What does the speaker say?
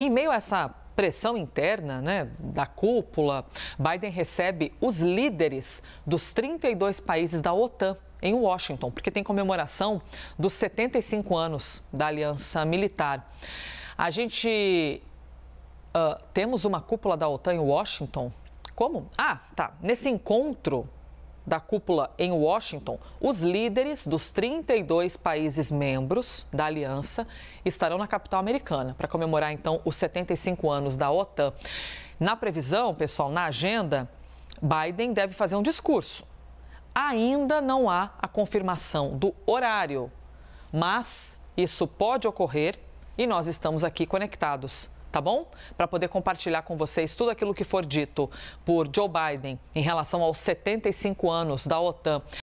Em meio a essa pressão interna né, da cúpula, Biden recebe os líderes dos 32 países da OTAN em Washington, porque tem comemoração dos 75 anos da aliança militar. A gente. Uh, temos uma cúpula da OTAN em Washington? Como? Ah, tá. Nesse encontro da cúpula em Washington, os líderes dos 32 países membros da aliança estarão na capital americana para comemorar então os 75 anos da OTAN. Na previsão, pessoal, na agenda, Biden deve fazer um discurso. Ainda não há a confirmação do horário, mas isso pode ocorrer e nós estamos aqui conectados tá bom? Para poder compartilhar com vocês tudo aquilo que for dito por Joe Biden em relação aos 75 anos da OTAN.